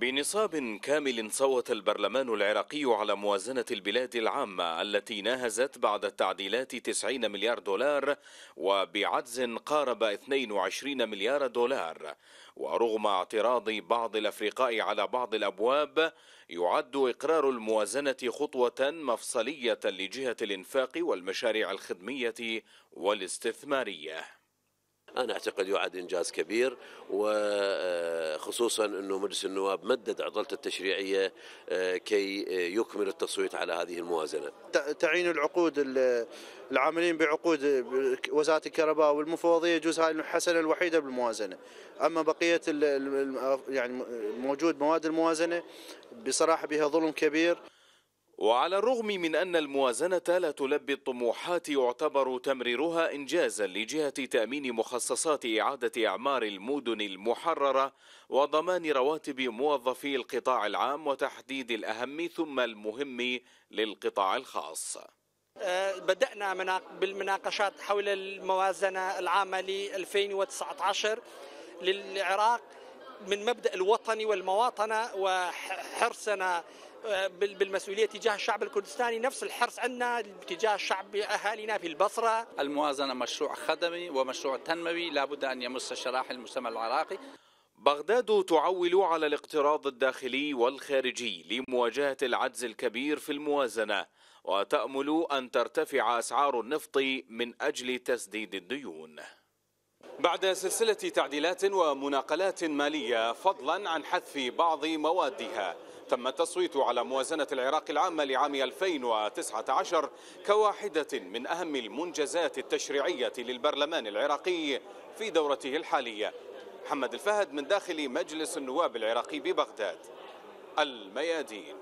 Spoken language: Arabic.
بنصاب كامل صوت البرلمان العراقي على موازنة البلاد العامة التي ناهزت بعد التعديلات 90 مليار دولار وبعجز قارب 22 مليار دولار ورغم اعتراض بعض الأفرقاء على بعض الأبواب يعد إقرار الموازنة خطوة مفصلية لجهة الإنفاق والمشاريع الخدمية والاستثمارية أنا أعتقد يعد إنجاز كبير وخصوصا أنه مجلس النواب مدد عضلته التشريعية آه، كي آه، يكمل التصويت على هذه الموازنة تعيين العقود العاملين بعقود وزارة الكهرباء والمفوضية يجوز هاي الحسنة الوحيدة بالموازنة أما بقية يعني موجود مواد الموازنة بصراحة بها ظلم كبير وعلى الرغم من أن الموازنة لا تلبي الطموحات يعتبر تمريرها إنجازا لجهة تأمين مخصصات إعادة أعمار المدن المحررة وضمان رواتب موظفي القطاع العام وتحديد الأهم ثم المهم للقطاع الخاص أه، بدأنا بالمناقشات حول الموازنة العامة ل 2019 للعراق من مبدأ الوطني والمواطنة وحرصنا آه، بالمسؤوليه تجاه الشعب الكردستاني نفس الحرص عندنا تجاه الشعب اهالينا في البصره. الموازنه مشروع خدمي ومشروع تنموي لابد ان يمس شرائح المجتمع العراقي. بغداد تعول على الاقتراض الداخلي والخارجي لمواجهه العجز الكبير في الموازنه وتامل ان ترتفع اسعار النفط من اجل تسديد الديون. بعد سلسلة تعديلات ومناقلات مالية فضلا عن حذف بعض موادها تم التصويت على موازنة العراق العامة لعام 2019 كواحدة من أهم المنجزات التشريعية للبرلمان العراقي في دورته الحالية محمد الفهد من داخل مجلس النواب العراقي ببغداد الميادين